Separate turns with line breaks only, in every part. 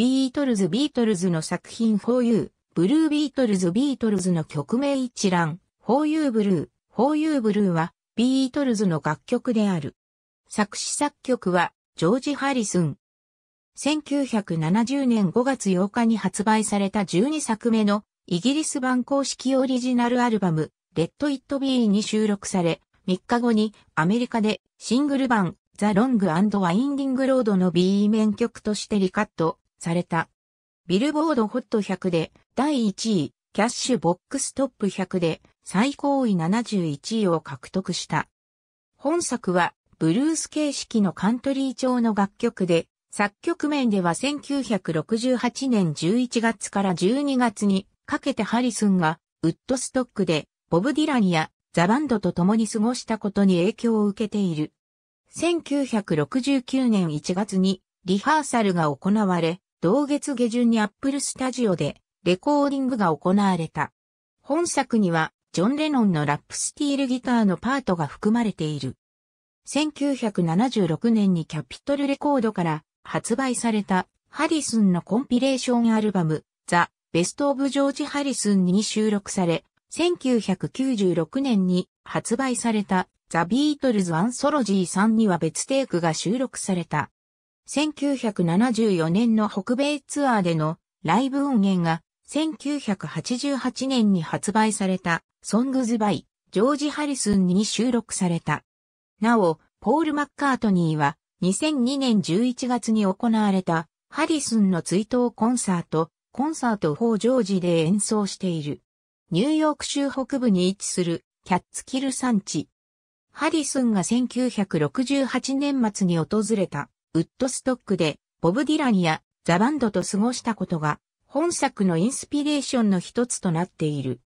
ビートルズビートルズの作品 For You、ブルービートルズビートルズの曲名一覧、For You ブルー、For You ブルーはビートルズの楽曲である。作詞作曲はジョージ・ハリスン。1970年5月8日に発売された12作目のイギリス版公式オリジナルアルバム、レッド・イット・ビーに収録され、3日後にアメリカでシングル版ザ・ロング・アンド・ワインディング・ロードの B 面曲としてリカットされた。ビルボードホット100で第1位、キャッシュボックストップ100で最高位71位を獲得した。本作はブルース形式のカントリー調の楽曲で、作曲面では1968年11月から12月にかけてハリスンがウッドストックでボブ・ディランやザ・バンドと共に過ごしたことに影響を受けている。1969年1月にリハーサルが行われ、同月下旬にアップルスタジオでレコーディングが行われた。本作にはジョン・レノンのラップスティールギターのパートが含まれている。1976年にキャピトルレコードから発売されたハリスンのコンピレーションアルバムザ・ベスト・オブ・ジョージ・ハリスンに収録され、1996年に発売されたザ・ビートルズ・アンソロジー3には別テイクが収録された。1974年の北米ツアーでのライブ音源が1988年に発売されたソングズバイジョージ・ハリスンに収録された。なお、ポール・マッカートニーは2002年11月に行われたハリスンの追悼コンサート、コンサート・フォー・ジョージで演奏している。ニューヨーク州北部に位置するキャッツキル山地。ハリスンが1968年末に訪れたウッドストックで、ボブ・ディランやザ・バンドと過ごしたことが、本作のインスピレーションの一つとなっている。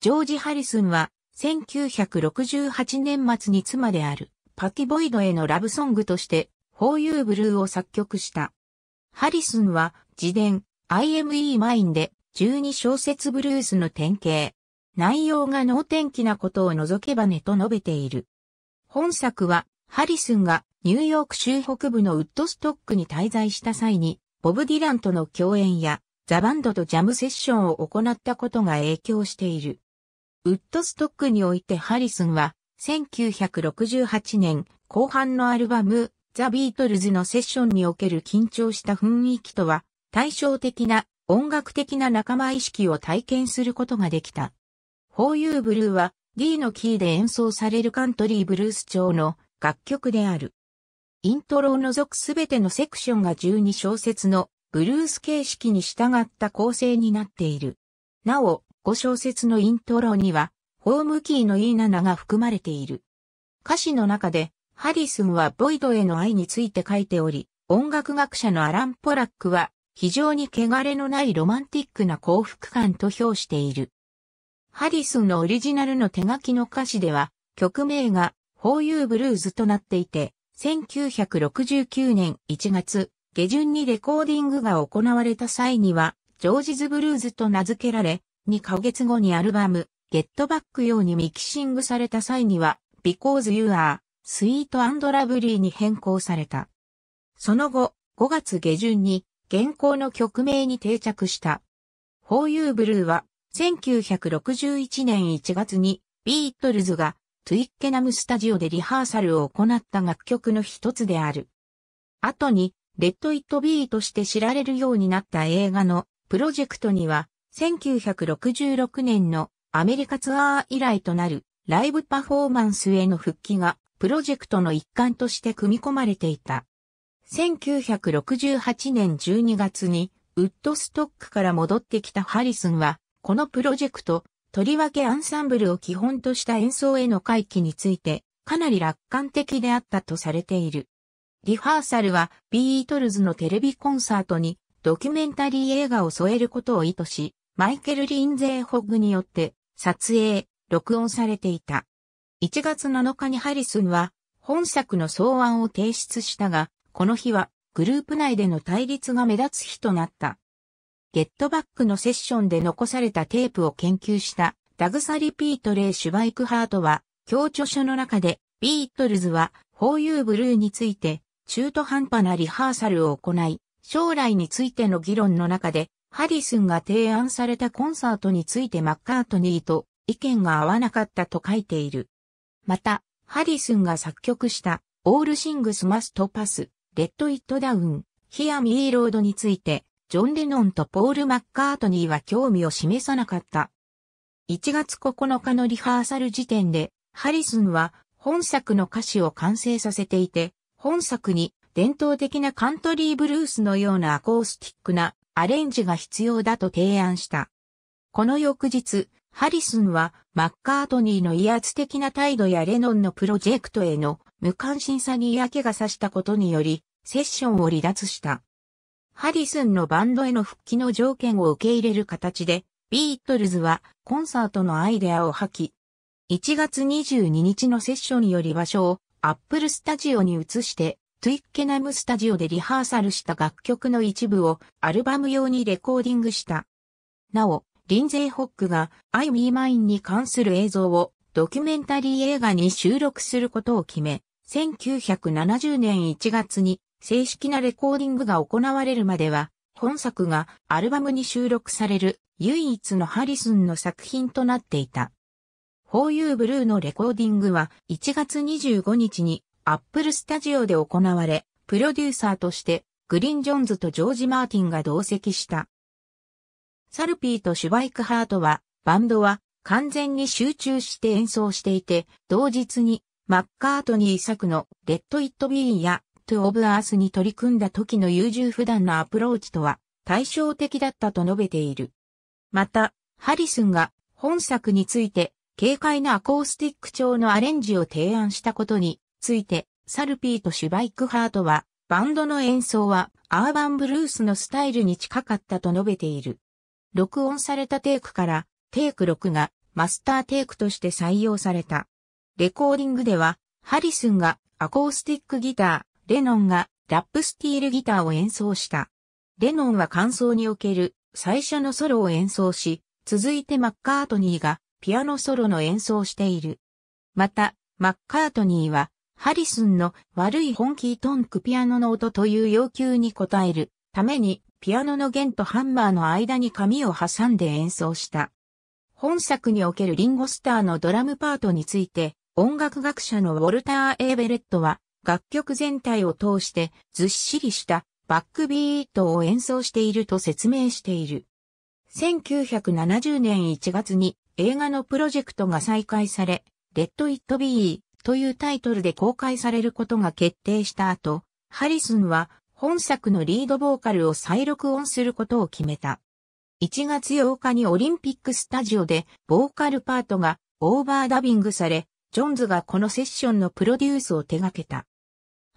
ジョージ・ハリスンは、1968年末に妻である、パティ・ボイドへのラブソングとして、ホーユー・ブルーを作曲した。ハリスンは、自伝、IME マインで、12小節ブルースの典型。内容が能天気なことを除けばねと述べている。本作は、ハリスンがニューヨーク州北部のウッドストックに滞在した際に、ボブ・ディランとの共演や、ザバンドとジャムセッションを行ったことが影響している。ウッドストックにおいてハリスンは、1968年後半のアルバム、ザ・ビートルズのセッションにおける緊張した雰囲気とは、対照的な音楽的な仲間意識を体験することができた。ホーユーブルーは D のキーで演奏されるカントリーブルース調の楽曲である。イントロを除くすべてのセクションが12小節のブルース形式に従った構成になっている。なお、5小節のイントロには、ホームキーの E7 が含まれている。歌詞の中で、ハリスンはボイドへの愛について書いており、音楽学者のアラン・ポラックは、非常に汚れのないロマンティックな幸福感と評している。ハリスンのオリジナルの手書きの歌詞では、曲名が、ホーユーブルーズとなっていて、1969年1月下旬にレコーディングが行われた際には、ジョージズ・ブルーズと名付けられ、2ヶ月後にアルバム、ゲットバック用にミキシングされた際には、Because You Are, Sweet and Lovely に変更された。その後、5月下旬に、現行の曲名に定着した。For You Blue は、1961年1月に、ビートルズがトゥイッケナムスタジオでリハーサルを行った楽曲の一つである。後に、レッド・イット・ビーとして知られるようになった映画のプロジェクトには、1966年のアメリカツアー以来となるライブパフォーマンスへの復帰がプロジェクトの一環として組み込まれていた。1968年12月にウッドストックから戻ってきたハリスンは、このプロジェクトとりわけアンサンブルを基本とした演奏への回帰について、かなり楽観的であったとされている。リハーサルはビートルズのテレビコンサートにドキュメンタリー映画を添えることを意図し、マイケル・リンゼー・ホッグによって撮影、録音されていた。1月7日にハリスンは本作の草案を提出したが、この日はグループ内での対立が目立つ日となった。ゲットバックのセッションで残されたテープを研究したダグサリ・ピート・レイ・シュバイクハートは、協著書の中で、ビートルズは、ホーユーブルーについて、中途半端なリハーサルを行い、将来についての議論の中で、ハリスンが提案されたコンサートについてマッカートニーと意見が合わなかったと書いている。また、ハリスンが作曲した、オールシングスマストパス、レッド・イット・ダウン、ヒア・ミー・ロードについて、ジョン・レノンとポール・マッカートニーは興味を示さなかった。1月9日のリハーサル時点で、ハリスンは本作の歌詞を完成させていて、本作に伝統的なカントリーブルースのようなアコースティックなアレンジが必要だと提案した。この翌日、ハリスンはマッカートニーの威圧的な態度やレノンのプロジェクトへの無関心さに嫌気がさしたことにより、セッションを離脱した。ハリスンのバンドへの復帰の条件を受け入れる形で、ビートルズはコンサートのアイデアを吐き、1月22日のセッションにより場所をアップルスタジオに移して、トゥイッケナムスタジオでリハーサルした楽曲の一部をアルバム用にレコーディングした。なお、リンゼイ・ホックが I Me Mine に関する映像をドキュメンタリー映画に収録することを決め、1970年1月に正式なレコーディングが行われるまでは、本作がアルバムに収録される唯一のハリスンの作品となっていた。ホーユーブルーのレコーディングは1月25日に Apple Studio で行われ、プロデューサーとしてグリーン・ジョンズとジョージ・マーティンが同席した。サルピーとシュバイクハートは、バンドは完全に集中して演奏していて、同日にマッカートニー作のレッド・イット・ビーンやト・オブ・アースに取り組んだ時の優柔不断なアプローチとは対照的だったと述べている。また、ハリスンが本作について軽快なアコースティック調のアレンジを提案したことについて、サルピーとシュバイクハートは、バンドの演奏はアーバンブルースのスタイルに近かったと述べている。録音されたテイクから、テイク6がマスターテイクとして採用された。レコーディングでは、ハリスンがアコースティックギター、レノンがラップスティールギターを演奏した。レノンは感想における最初のソロを演奏し、続いてマッカートニーがピアノソロの演奏している。また、マッカートニーはハリスンの悪い本気トンクピアノの音という要求に応えるためにピアノの弦とハンマーの間に紙を挟んで演奏した。本作におけるリンゴスターのドラムパートについて音楽学者のウォルター・エーベレットは楽曲全体を通してずっしりしたバックビートを演奏していると説明している。1970年1月に映画のプロジェクトが再開され、レッド・イット・ビーというタイトルで公開されることが決定した後、ハリスンは本作のリードボーカルを再録音することを決めた。1月8日にオリンピックスタジオでボーカルパートがオーバーダビングされ、ジョンズがこのセッションのプロデュースを手掛けた。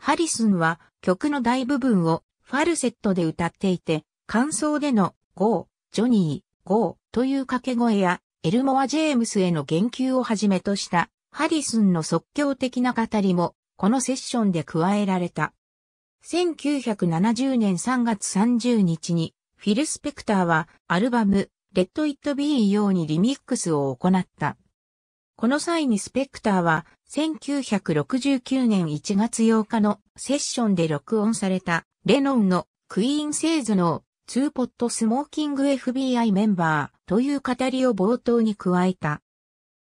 ハリスンは曲の大部分をファルセットで歌っていて、感想でのゴー、ジョニー、ゴーという掛け声やエルモア・ジェームスへの言及をはじめとしたハリスンの即興的な語りもこのセッションで加えられた。1970年3月30日にフィル・スペクターはアルバムレッド・イット・ビー用にリミックスを行った。この際にスペクターは1969年1月8日のセッションで録音されたレノンのクイーン製図のツーポットスモーキング FBI メンバーという語りを冒頭に加えた。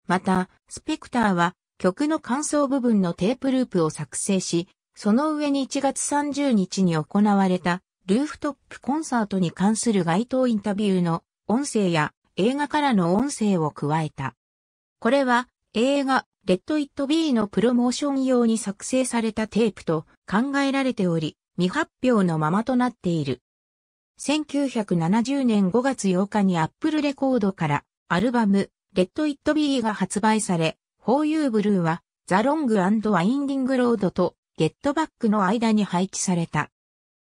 また、スペクターは曲の感想部分のテープループを作成し、その上に1月30日に行われたルーフトップコンサートに関する街頭インタビューの音声や映画からの音声を加えた。これは映画レッド・イット・ビーのプロモーション用に作成されたテープと考えられており、未発表のままとなっている。1970年5月8日にアップルレコードからアルバム、レッド・イット・ビーが発売され、For You Blue はザ・ロング・アンド・ワインディング・ロードとゲットバックの間に配置された。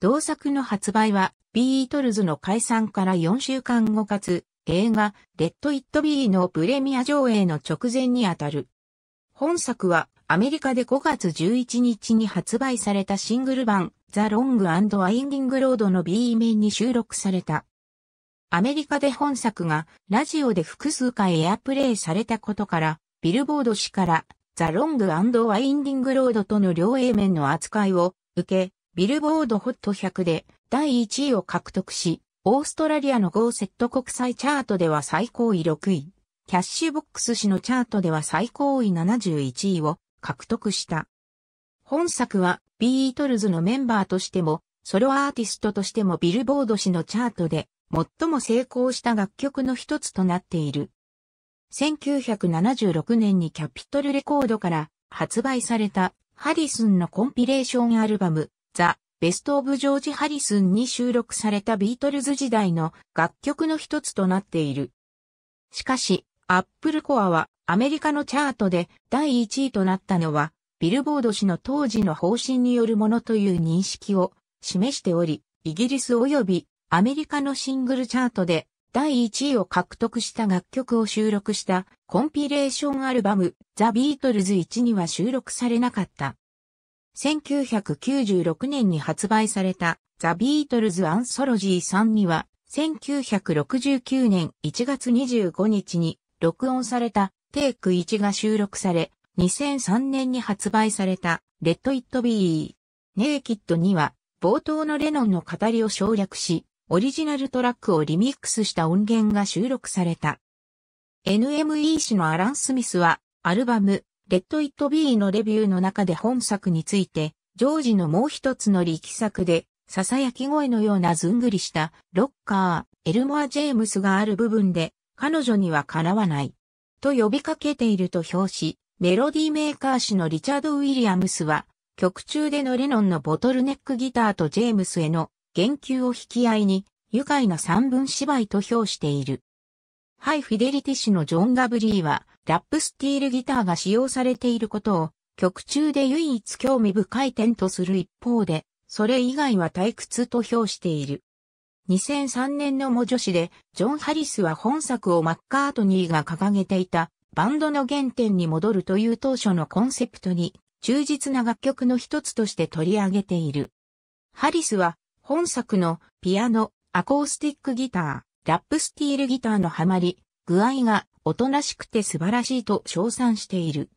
同作の発売はビートルズの解散から4週間後かつ映画レッド・イット・ビーのプレミア上映の直前にあたる。本作はアメリカで5月11日に発売されたシングル版ザ・ロング・アンド・ワインディング・ロードの B 面に収録された。アメリカで本作がラジオで複数回エアプレイされたことから、ビルボード誌からザ・ロング・アンド・ワインディング・ロードとの両 A 面の扱いを受け、ビルボードホット100で第1位を獲得し、オーストラリアのゴーセット国際チャートでは最高位6位。キャッシュボックス誌のチャートでは最高位71位を獲得した。本作はビートルズのメンバーとしても、ソロアーティストとしてもビルボード誌のチャートで最も成功した楽曲の一つとなっている。1976年にキャピトルレコードから発売されたハリスンのコンピレーションアルバム、ザ・ベスト・オブ・ジョージ・ハリスンに収録されたビートルズ時代の楽曲の一つとなっている。しかし、アップルコアはアメリカのチャートで第1位となったのは、ビルボード氏の当時の方針によるものという認識を示しており、イギリス及びアメリカのシングルチャートで第1位を獲得した楽曲を収録したコンピレーションアルバムザ・ビートルズ1には収録されなかった。1996年に発売されたザ・ビートルズ・アンソロジー3には1969年1月25日に録音されたテイク1が収録され、2003年に発売されたレッド・イット・ビー。ネイキッドには冒頭のレノンの語りを省略し、オリジナルトラックをリミックスした音源が収録された。NME 氏のアラン・スミスはアルバムレッド・イット・ビーのレビューの中で本作について、ジョージのもう一つの力作で、囁き声のようなずんぐりしたロッカー、エルモア・ジェームスがある部分で彼女にはかなわない。と呼びかけていると表し、メロディーメーカー氏のリチャード・ウィリアムスは、曲中でのレノンのボトルネックギターとジェームスへの言及を引き合いに、愉快な三分芝居と評している。ハイフィデリティ氏のジョン・ガブリーは、ラップスティールギターが使用されていることを、曲中で唯一興味深い点とする一方で、それ以外は退屈と評している。2003年のモ女子で、ジョン・ハリスは本作をマッカートニーが掲げていた、バンドの原点に戻るという当初のコンセプトに、忠実な楽曲の一つとして取り上げている。ハリスは、本作のピアノ、アコースティックギター、ラップスティールギターのハマり、具合がおとなしくて素晴らしいと称賛している。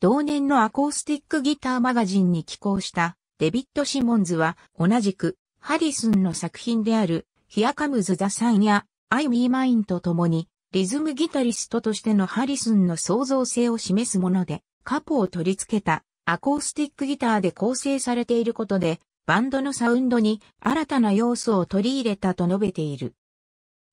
同年のアコースティックギターマガジンに寄稿したデビッド・シモンズは同じくハリスンの作品である、ヒアカムズ・ザ・サンや、アイ・ミー・マインと共に、リズムギタリストとしてのハリスンの創造性を示すもので、カポを取り付けたアコースティックギターで構成されていることで、バンドのサウンドに新たな要素を取り入れたと述べている。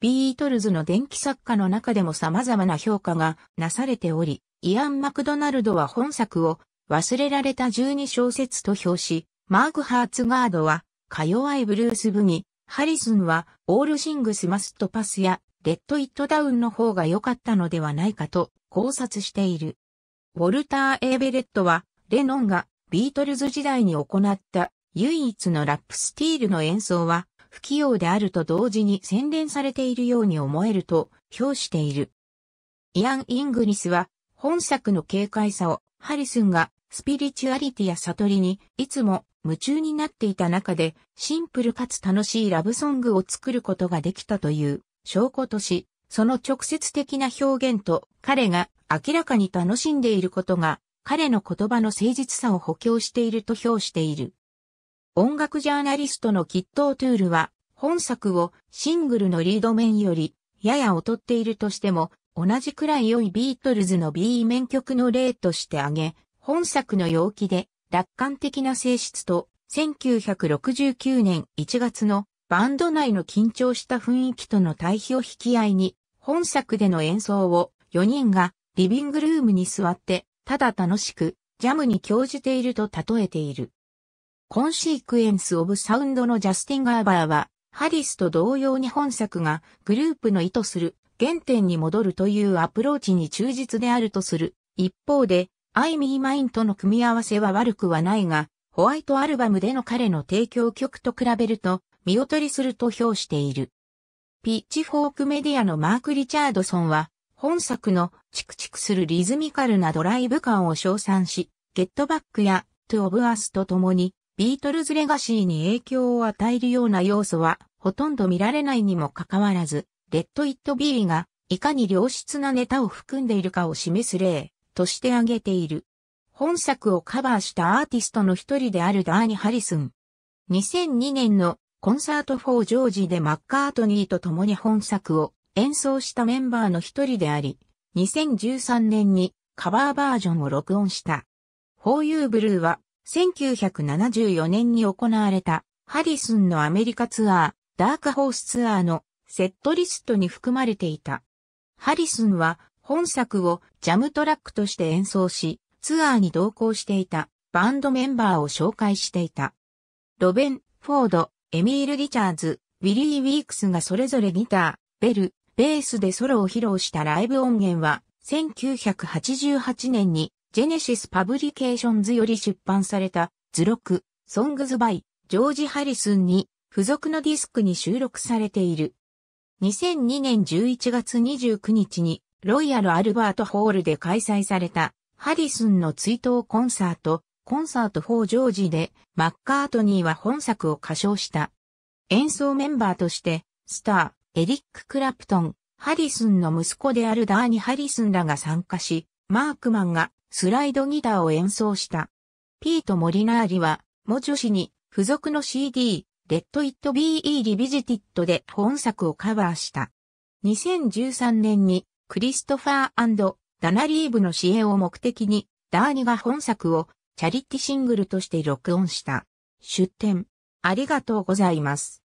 ビートルズの電気作家の中でも様々な評価がなされており、イアン・マクドナルドは本作を忘れられた12小節と評し、マーク・ハーツガードはか弱いブルース・ブギ、ハリスンは、オールシングス・マスト・パスや、レッド・イット・ダウンの方が良かったのではないかと考察している。ウォルター・エーベレットは、レノンがビートルズ時代に行った唯一のラップスティールの演奏は、不器用であると同時に洗練されているように思えると評している。イアン・イングリスは本作の軽快さをハリスンがスピリチュアリティや悟りにいつも夢中になっていた中で、シンプルかつ楽しいラブソングを作ることができたという証拠とし、その直接的な表現と彼が明らかに楽しんでいることが彼の言葉の誠実さを補強していると評している。音楽ジャーナリストのキット・オトゥールは本作をシングルのリード面よりやや劣っているとしても同じくらい良いビートルズの B 面曲の例として挙げ、本作の陽気で楽観的な性質と、1969年1月のバンド内の緊張した雰囲気との対比を引き合いに、本作での演奏を4人がリビングルームに座って、ただ楽しく、ジャムに興じていると例えている。コンシークエンス・オブ・サウンドのジャスティン・ガーバーは、ハリスと同様に本作がグループの意図する原点に戻るというアプローチに忠実であるとする。一方で、アイミー・マインとの組み合わせは悪くはないが、ホワイトアルバムでの彼の提供曲と比べると、見劣りすると評している。ピッチフォークメディアのマーク・リチャードソンは、本作のチクチクするリズミカルなドライブ感を称賛し、ゲットバックやトゥ・オブ・アスと共に、ビートルズレガシーに影響を与えるような要素は、ほとんど見られないにもかかわらず、レッド・イット・ビーが、いかに良質なネタを含んでいるかを示す例。として挙げている。本作をカバーしたアーティストの一人であるダーニ・ハリスン。2002年のコンサートフォー・ジョージでマッカートニーと共に本作を演奏したメンバーの一人であり、2013年にカバーバージョンを録音した。ホーユーブルーは1974年に行われたハリスンのアメリカツアー、ダークホースツアーのセットリストに含まれていた。ハリスンは本作をジャムトラックとして演奏し、ツアーに同行していたバンドメンバーを紹介していた。ロベン、フォード、エミール・リチャーズ、ウィリー・ウィークスがそれぞれギター、ベル、ベースでソロを披露したライブ音源は、1988年にジェネシス・パブリケーションズより出版された図録、ソングズ・バイ、ジョージ・ハリスンに付属のディスクに収録されている。2002年11月29日にロイヤル・アルバート・ホールで開催された、ハリスンの追悼コンサート、コンサート・フォー・ジョージで、マッカートニーは本作を歌唱した。演奏メンバーとして、スター、エリック・クラプトン、ハリスンの息子であるダーニ・ハリスンらが参加し、マークマンがスライドギターを演奏した。ピート・モリナーリは、モジョ氏に付属の CD、レッド・イット・ビー・イー・リビジティットで本作をカバーした。2013年にクリストファーダナリーブの支援を目的に、ダーニが本作をチャリティシングルとして録音した。出展。ありがとうございます。